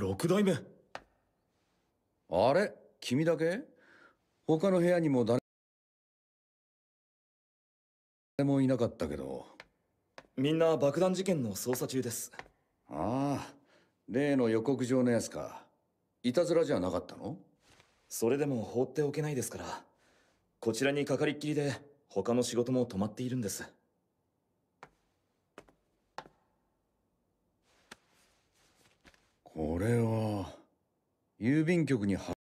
六代目あれ君だけ他の部屋にも誰もいなかったけどみんな爆弾事件の捜査中ですああ例の予告状のやつかいたずらじゃなかったのそれでも放っておけないですからこちらにかかりっきりで他の仕事も止まっているんです俺は郵便局に